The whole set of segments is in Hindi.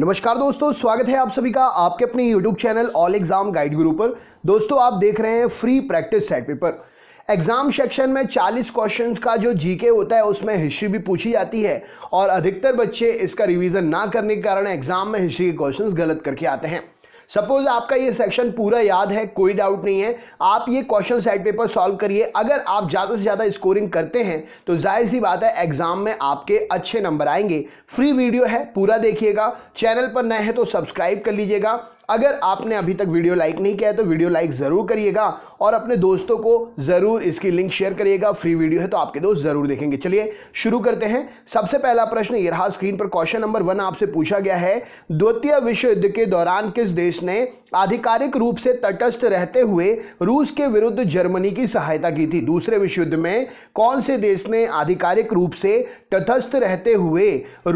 नमस्कार दोस्तों स्वागत है आप सभी का आपके अपने YouTube channel all exam guide guru पर दोस्तों आप देख रहे हैं free practice set paper exam section में 40 क्वेश्चन का जो जीके होता है उसमें हिस्ट्री भी पूछी जाती है और अधिकतर बच्चे इसका रिवीजन ना करने के कारण एग्जाम में हिस्ट्री के क्वेश्चन गलत करके आते हैं सपोज आपका ये सेक्शन पूरा याद है कोई डाउट नहीं है आप ये क्वेश्चन साइड पेपर सॉल्व करिए अगर आप ज़्यादा से ज़्यादा स्कोरिंग करते हैं तो जाहिर सी बात है एग्जाम में आपके अच्छे नंबर आएंगे फ्री वीडियो है पूरा देखिएगा चैनल पर नए हैं तो सब्सक्राइब कर लीजिएगा अगर आपने अभी तक वीडियो लाइक नहीं किया है तो वीडियो लाइक ज़रूर करिएगा और अपने दोस्तों को ज़रूर इसकी लिंक शेयर करिएगा फ्री वीडियो है तो आपके दोस्त ज़रूर देखेंगे चलिए शुरू करते हैं सबसे पहला प्रश्न ये रहा स्क्रीन पर क्वेश्चन नंबर वन आपसे पूछा गया है द्वितीय विश्व युद्ध के दौरान किस देश ने आधिकारिक रूप से तटस्थ रहते हुए रूस के विरुद्ध जर्मनी की सहायता की थी दूसरे विश्व युद्ध में कौन से देश ने आधिकारिक रूप से तटस्थ रहते हुए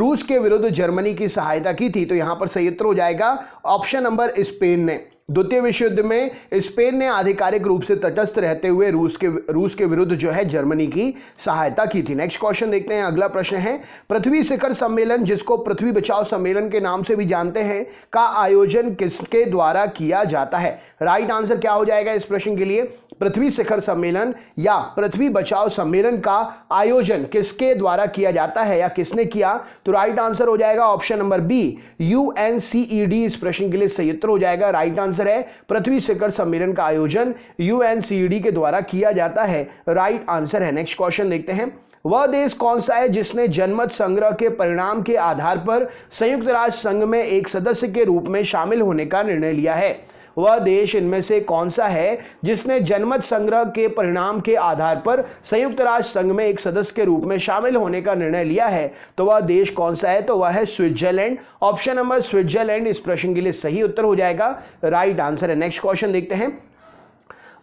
रूस के विरुद्ध जर्मनी की सहायता की थी तो यहां पर सही उत्तर हो जाएगा ऑप्शन नंबर पर स्पेन ने द्वितीय विश्व युद्ध में स्पेन ने आधिकारिक रूप से तटस्थ रहते हुए रूस के रूस के विरुद्ध जो है जर्मनी की सहायता की थी नेक्स्ट क्वेश्चन देखते हैं अगला प्रश्न है पृथ्वी शिखर सम्मेलन जिसको पृथ्वी बचाओ सम्मेलन के नाम से भी जानते हैं का आयोजन किसके द्वारा किया जाता है राइट आंसर क्या हो जाएगा इस प्रश्न के लिए पृथ्वी शिखर सम्मेलन या पृथ्वी बचाओ सम्मेलन का आयोजन किसके द्वारा किया जाता है या किसने किया तो राइट आंसर हो जाएगा option number B U N C E D इस प्रश्न के लिए सही उत्तर हो जाएगा राइट आंसर है पृथ्वी शिखर सम्मेलन का आयोजन U N C E D के द्वारा किया जाता है राइट आंसर है नेक्स्ट क्वेश्चन देखते हैं वह देश कौन सा है जिसने जनमत संग्रह के परिणाम के आधार पर संयुक्त राष्ट्र संघ में एक सदस्य के रूप में शामिल होने का निर्णय लिया है वह देश इनमें से कौन सा है जिसने जनमत संग्रह के परिणाम के आधार पर संयुक्त राष्ट्र संघ में एक सदस्य के रूप में शामिल होने का निर्णय लिया है तो वह देश कौन सा है तो वह है स्विट्जरलैंड ऑप्शन नंबर स्विट्जरलैंड इस प्रश्न के लिए सही उत्तर हो जाएगा राइट आंसर है नेक्स्ट क्वेश्चन देखते हैं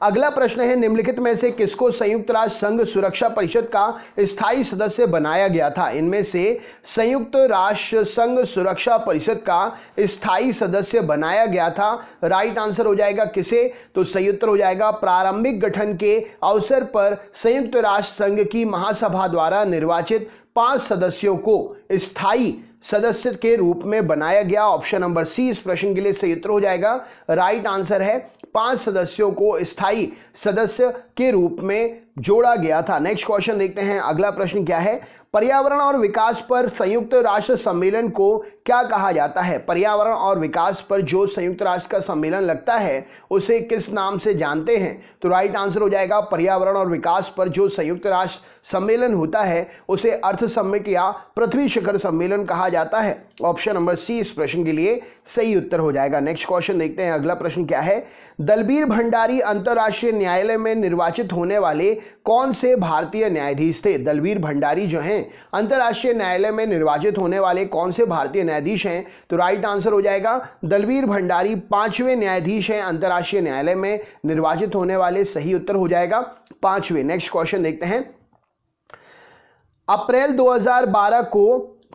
अगला प्रश्न है निम्नलिखित में से किसको संयुक्त राष्ट्र संघ सुरक्षा परिषद का स्थायी सदस्य बनाया गया था इनमें से संयुक्त राष्ट्र संघ सुरक्षा परिषद का स्थायी सदस्य बनाया गया था राइट आंसर हो जाएगा किसे तो संयुक्त हो जाएगा प्रारंभिक गठन के अवसर पर संयुक्त राष्ट्र संघ की महासभा द्वारा निर्वाचित पांच सदस्यों को स्थायी सदस्य के रूप में बनाया गया ऑप्शन नंबर सी इस प्रश्न के लिए सही उत्तर हो जाएगा राइट आंसर है पांच सदस्यों को स्थायी सदस्य के रूप में जोड़ा गया था नेक्स्ट क्वेश्चन देखते हैं अगला प्रश्न क्या है पर्यावरण और विकास पर संयुक्त राष्ट्र सम्मेलन को क्या कहा जाता है पर्यावरण और विकास पर जो संयुक्त राष्ट्र का सम्मेलन लगता है उसे किस नाम से जानते हैं तो राइट आंसर हो जाएगा पर्यावरण और विकास पर जो संयुक्त राष्ट्र सम्मेलन होता है उसे अर्थ सम्मिक या पृथ्वी शिखर सम्मेलन कहा जाता है ऑप्शन नंबर सी इस प्रश्न के लिए सही उत्तर हो जाएगा नेक्स्ट क्वेश्चन देखते हैं अगला प्रश्न क्या है दलबीर भंडारी अंतर्राष्ट्रीय न्यायालय में निर्वाचित होने वाले कौन से भारतीय न्यायाधीश थे दलबीर भंडारी जो हैं हैं अंतर्राष्ट्रीय न्यायालय में निर्वाचित होने वाले कौन से भारतीय न्यायाधीश हैं तो राइट आंसर हो जाएगा दलवीर भंडारी पांचवें न्यायाधीश हैं अंतर्राष्ट्रीय न्यायालय में निर्वाचित होने वाले सही उत्तर हो जाएगा पांचवें नेक्स्ट क्वेश्चन देखते हैं अप्रैल 2012 को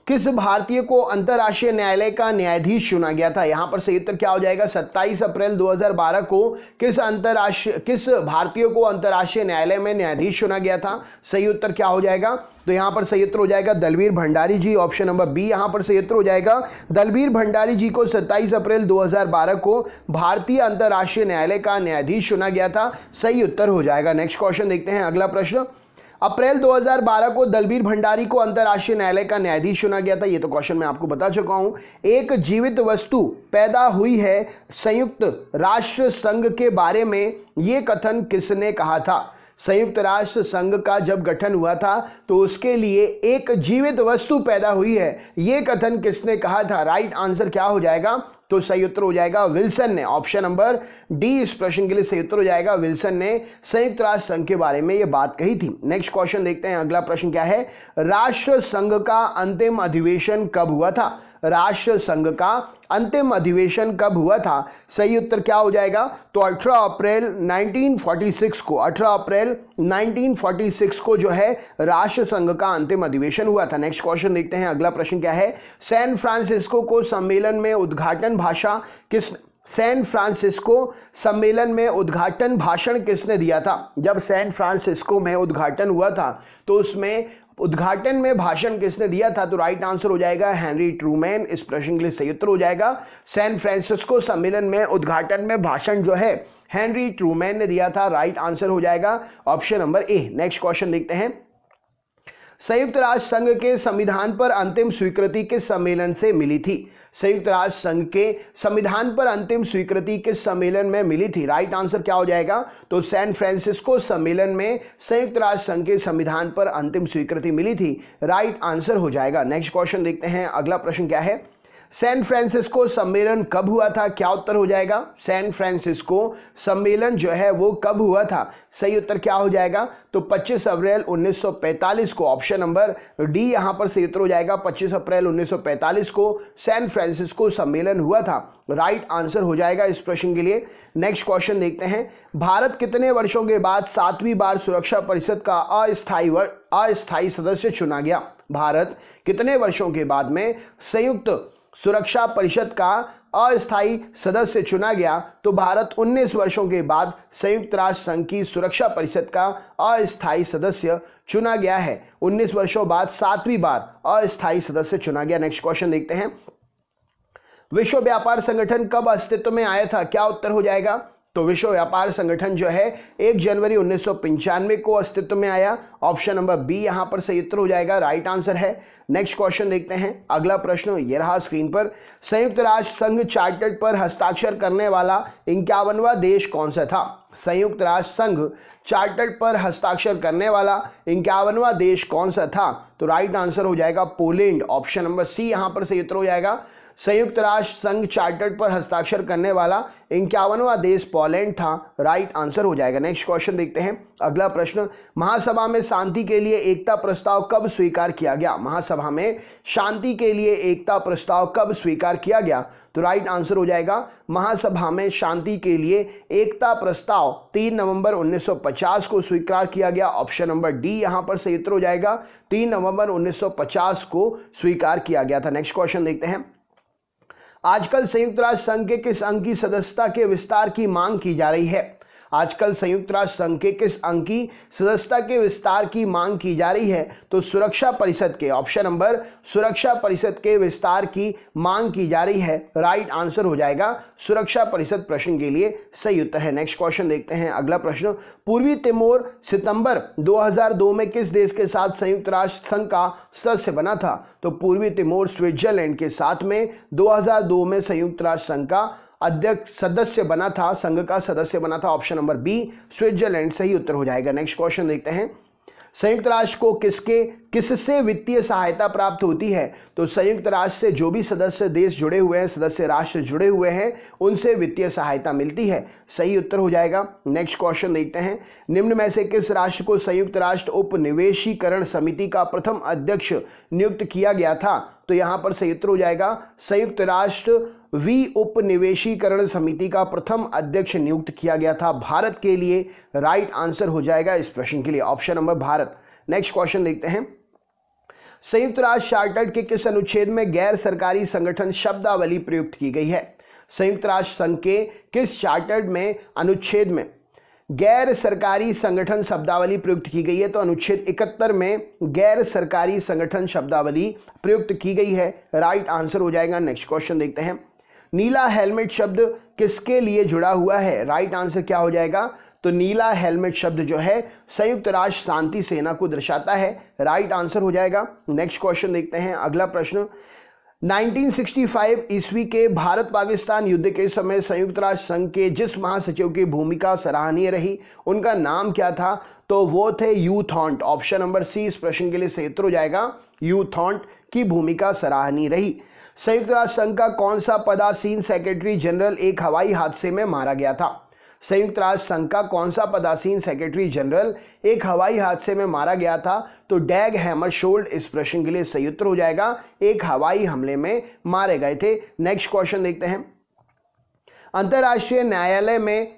किस भारतीय को अंतर्राष्ट्रीय न्यायालय का न्यायाधीश चुना गया था यहां पर सही उत्तर क्या हो जाएगा 27 अप्रैल 2012 को किस अंतर्राष्ट्रीय किस भारतीय को अंतर्राष्ट्रीय न्यायालय में न्यायाधीश चुना गया था सही उत्तर क्या हो जाएगा तो यहां पर सही उत्तर हो जाएगा Dalveer Bhandari ji option number B यहां पर सही उत्तर हो जाएगा दलवीर भंडारी जी को 27 अप्रैल 2012 को भारतीय अंतर्राष्ट्रीय न्यायालय का न्यायाधीश चुना गया था सही उत्तर हो जाएगा नेक्स्ट क्वेश्चन देखते हैं अगला प्रश्न अप्रैल 2012 को दलबीर भंडारी को अंतर्राष्ट्रीय न्यायालय का न्यायाधीश चुना गया था ये तो क्वेश्चन मैं आपको बता चुका हूं एक जीवित वस्तु पैदा हुई है संयुक्त राष्ट्र संघ के बारे में ये कथन किसने कहा था संयुक्त राष्ट्र संघ का जब गठन हुआ था तो उसके लिए एक जीवित वस्तु पैदा हुई है यह कथन किसने कहा था राइट आंसर क्या हो जाएगा तो सही उत्तर हो जाएगा विल्सन ने ऑप्शन नंबर डी इस प्रश्न के लिए सही उत्तर हो जाएगा विल्सन ने संयुक्त राष्ट्र संघ के बारे में यह बात कही थी नेक्स्ट क्वेश्चन देखते हैं अगला प्रश्न क्या है राष्ट्र संघ का अंतिम अधिवेशन कब हुआ था राष्ट्र संघ का अंतिम अधिवेशन कब हुआ था सही उत्तर क्या हो जाएगा तो 18 अप्रैल 1946 को 18 अप्रैल 1946 को जो है राष्ट्र संघ का अंतिम अधिवेशन हुआ था नेक्स्ट क्वेश्चन देखते हैं अगला प्रश्न क्या है सैन फ्रांसिस्को को सम्मेलन में उद्घाटन भाषा किस सैन फ्रांसिस्को सम्मेलन में उद्घाटन भाषण किसने दिया था जब सैन फ्रांसिस्को में उद्घाटन हुआ था तो उसमें उद्घाटन में भाषण किसने दिया था तो राइट आंसर हो जाएगा हेनरी ट्रूमैन इस प्रश्न के लिए सही उत्तर हो जाएगा सैन फ्रांसिस्को सम्मेलन में उद्घाटन में भाषण जो है हेनरी ट्रूमैन ने दिया था राइट आंसर हो जाएगा option number A next question देखते हैं संयुक्त राष्ट्र संघ के संविधान पर अंतिम स्वीकृति के सम्मेलन से मिली थी संयुक्त राष्ट्र संघ के संविधान पर अंतिम स्वीकृति के सम्मेलन में मिली थी राइट आंसर क्या हो जाएगा तो सैन फ्रांसिस्को सम्मेलन में संयुक्त राष्ट्र संघ के संविधान पर अंतिम स्वीकृति मिली थी राइट आंसर हो जाएगा नेक्स्ट क्वेश्चन देखते हैं अगला प्रश्न क्या है सैन फ्रांसिस्को सम्मेलन कब हुआ था क्या उत्तर हो जाएगा सैन फ्रांसिस्को सम्मेलन जो है वो कब हुआ था सही उत्तर क्या हो जाएगा तो 25 अप्रैल 1945 को ऑप्शन नंबर डी यहां पर सही उत्तर हो जाएगा 25 अप्रैल 1945 को सैन फ्रांसिस्को सम्मेलन हुआ था राइट आंसर हो जाएगा इस प्रश्न के लिए नेक्स्ट क्वेश्चन देखते हैं भारत कितने वर्षों के बाद सातवीं बार सुरक्षा परिषद का अस्थायी अस्थायी सदस्य चुना गया भारत कितने वर्षों के बाद में संयुक्त सुरक्षा परिषद का अस्थायी सदस्य चुना गया तो भारत 19 वर्षों के बाद संयुक्त राष्ट्र संघ की सुरक्षा परिषद का अस्थायी सदस्य चुना गया है 19 वर्षों बाद सातवीं बार अस्थायी सदस्य चुना गया नेक्स्ट क्वेश्चन देखते हैं विश्व व्यापार संगठन कब अस्तित्व में आया था क्या उत्तर हो जाएगा तो विश्व व्यापार संगठन जो है एक जनवरी उन्नीस को अस्तित्व में आया ऑप्शन नंबर बी यहां पर सही उत्तर हो जाएगा राइट आंसर है नेक्स्ट क्वेश्चन देखते हैं अगला प्रश्न ये रहा स्क्रीन पर संयुक्त राष्ट्र संघ चार्टर्ड पर हस्ताक्षर करने वाला इक्यावनवा देश कौन सा था संयुक्त राष्ट्र संघ चार्टर्ड पर हस्ताक्षर करने वाला इक्यावनवा देश कौन सा था तो राइट आंसर हो जाएगा पोलैंड ऑप्शन नंबर सी यहां पर सही उत्तर हो जाएगा संयुक्त राष्ट्र संघ चार्टर्ड पर हस्ताक्षर करने वाला इक्यावनवा देश पोलैंड था राइट आंसर हो जाएगा नेक्स्ट क्वेश्चन देखते हैं अगला प्रश्न महासभा में शांति के लिए एकता प्रस्ताव कब स्वीकार किया गया महासभा में शांति के लिए एकता प्रस्ताव कब स्वीकार किया गया तो राइट आंसर हो जाएगा महासभा में शांति के लिए एकता प्रस्ताव तीन नवंबर उन्नीस को स्वीकार किया गया ऑप्शन नंबर डी यहां पर सही उत्तर हो जाएगा तीन नवंबर उन्नीस को स्वीकार किया गया था नेक्स्ट क्वेश्चन देखते हैं आजकल संयुक्त राष्ट्र संघ के किस अंग की सदस्यता के विस्तार की मांग की जा रही है आजकल संयुक्त राष्ट्र संघ के किस अंग की सदस्यता के विस्तार की मांग की जा रही है तो सुरक्षा परिषद के ऑप्शन नंबर सुरक्षा परिषद के विस्तार की मांग की जा रही है राइट आंसर हो जाएगा सुरक्षा परिषद प्रश्न के लिए सही उत्तर है नेक्स्ट क्वेश्चन देखते हैं अगला प्रश्न पूर्वी तिमोर सितंबर 2002 में किस देश के साथ संयुक्त राष्ट्र संघ का सदस्य बना था तो पूर्वी तिमोर स्विट्जरलैंड के साथ में 2002 में संयुक्त राष्ट्र संघ का अध्यक्ष सदस्य बना था संघ का सदस्य बना था ऑप्शन नंबर बी स्विट्जरलैंड सही उत्तर हो जाएगा नेक्स्ट क्वेश्चन देखते हैं संयुक्त राष्ट्र को किसके किससे वित्तीय सहायता प्राप्त होती है तो संयुक्त राष्ट्र से जो भी सदस्य देश जुड़े हुए हैं सदस्य राष्ट्र जुड़े हुए हैं उनसे वित्तीय सहायता मिलती है सही उत्तर हो जाएगा नेक्स्ट क्वेश्चन देखते हैं निम्न में से किस राष्ट्र को संयुक्त राष्ट्र उपनिवेशीकरण समिति का प्रथम अध्यक्ष नियुक्त किया गया था तो यहां पर सही उत्तर हो जाएगा संयुक्त राष्ट्र वी उपनिवेशीकरण समिति का प्रथम अध्यक्ष नियुक्त किया गया था भारत के लिए राइट आंसर हो जाएगा इस प्रश्न के लिए option number Bharat next question देखते हैं संयुक्त राष्ट्र चार्टर के किस अनुच्छेद में गैर सरकारी संगठन शब्दावली प्रयुक्त की गई है संयुक्त राष्ट्र संघ के किस चार्टर में अनुच्छेद में गैर सरकारी संगठन शब्दावली प्रयुक्त की गई है तो अनुच्छेद 71 में गैर सरकारी संगठन शब्दावली प्रयुक्त की गई है राइट आंसर हो जाएगा नेक्स्ट क्वेश्चन देखते हैं नीला हेलमेट शब्द किसके लिए जुड़ा हुआ है राइट आंसर क्या हो जाएगा तो नीला हेलमेट शब्द जो है संयुक्त राष्ट्र शांति सेना को दर्शाता है राइट आंसर हो जाएगा नेक्स्ट क्वेश्चन देखते हैं अगला प्रश्न 1965 ईस्वी के भारत पाकिस्तान युद्ध के समय संयुक्त राष्ट्र संघ के जिस महासचिव की भूमिका सराहनीय रही उनका नाम क्या था तो वो थे U Thant option number C इस प्रश्न के लिए क्षेत्र हो जाएगा थॉन्ट की भूमिका सराहनीय रही संयुक्त राष्ट्र संघ का कौन सा पदासीन सेक्रेटरी जनरल एक हवाई हादसे में मारा गया था संयुक्त राष्ट्र संघ का कौन सा पदासीन सेक्रेटरी जनरल एक हवाई हादसे में मारा गया था तो डैग हैमर शोल्ड इस प्रश्न के लिए उत्तर हो जाएगा एक हवाई हमले में मारे गए थे नेक्स्ट क्वेश्चन देखते हैं अंतर्राष्ट्रीय न्यायालय में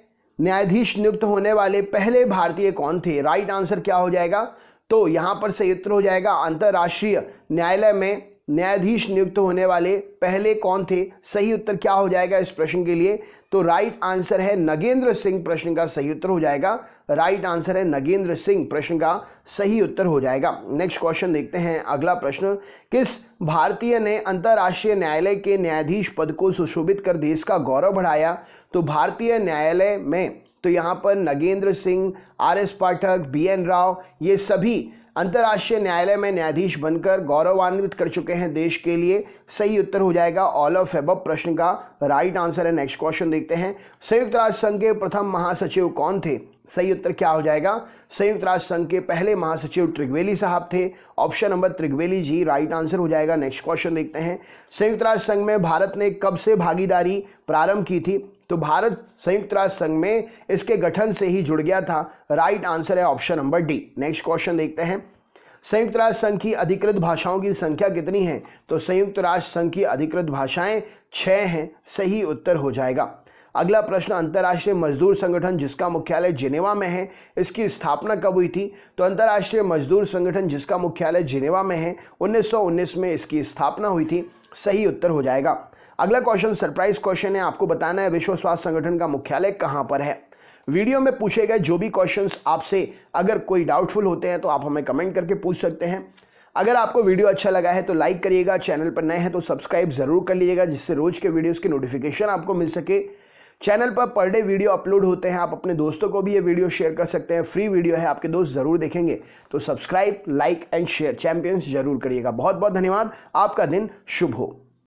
न्यायाधीश नियुक्त होने वाले पहले भारतीय कौन थे राइट आंसर क्या हो जाएगा तो यहां पर उत्तर हो जाएगा अंतर्राष्ट्रीय न्यायालय में न्यायाधीश नियुक्त होने वाले पहले कौन थे सही उत्तर क्या हो जाएगा इस प्रश्न के लिए तो राइट आंसर है नगेंद्र सिंह प्रश्न का सही उत्तर हो जाएगा राइट आंसर है नगेंद्र सिंह प्रश्न का सही उत्तर हो जाएगा नेक्स्ट क्वेश्चन देखते हैं अगला प्रश्न किस भारतीय ने अंतर्राष्ट्रीय न्यायालय के न्यायाधीश पद को सुशोभित कर देश का गौरव बढ़ाया तो भारतीय न्यायालय में तो यहाँ पर Nagendra Singh R S Pathak B N Rao ये सभी अंतर्राष्ट्रीय न्यायालय में न्यायाधीश बनकर गौरवान्वित कर चुके हैं देश के लिए सही उत्तर हो जाएगा ऑल ऑफ एब प्रश्न का राइट आंसर है नेक्स्ट क्वेश्चन देखते हैं संयुक्त राष्ट्र संघ के प्रथम महासचिव कौन थे सही उत्तर क्या हो जाएगा संयुक्त राष्ट्र संघ के पहले महासचिव त्रिग्वेली साहब थे option number Trygve Lie ji right answer हो जाएगा नेक्स्ट क्वेश्चन देखते हैं संयुक्त राष्ट्र संघ में भारत ने कब से भागीदारी प्रारंभ की थी तो भारत संयुक्त राष्ट्र संघ में इसके गठन से ही जुड़ गया था राइट आंसर है option number D next question देखते हैं संयुक्त राष्ट्र संघ की अधिकृत भाषाओं की संख्या कितनी है तो संयुक्त राष्ट्र संघ की अधिकृत भाषाएं छः हैं सही उत्तर हो जाएगा अगला प्रश्न अंतर्राष्ट्रीय मजदूर संगठन जिसका मुख्यालय जिनेवा में है इसकी स्थापना कब हुई थी तो अंतर्राष्ट्रीय मजदूर संगठन जिसका मुख्यालय जिनेवा में है 1919 में इसकी स्थापना हुई थी सही उत्तर हो जाएगा अगला क्वेश्चन सरप्राइज क्वेश्चन है आपको बताना है विश्व स्वास्थ्य संगठन का मुख्यालय कहाँ पर है वीडियो में पूछे गए जो भी क्वेश्चंस आपसे अगर कोई डाउटफुल होते हैं तो आप हमें कमेंट करके पूछ सकते हैं अगर आपको वीडियो अच्छा लगा है तो लाइक करिएगा चैनल पर नए हैं तो सब्सक्राइब ज़रूर कर लीजिएगा जिससे रोज़ के वीडियोज़ की नोटिफिकेशन आपको मिल सके चैनल पर पर डे वीडियो अपलोड होते हैं आप अपने दोस्तों को भी ये वीडियो शेयर कर सकते हैं फ्री वीडियो है आपके दोस्त ज़रूर देखेंगे तो subscribe like and share champions जरूर करिएगा बहुत बहुत धन्यवाद आपका दिन शुभ हो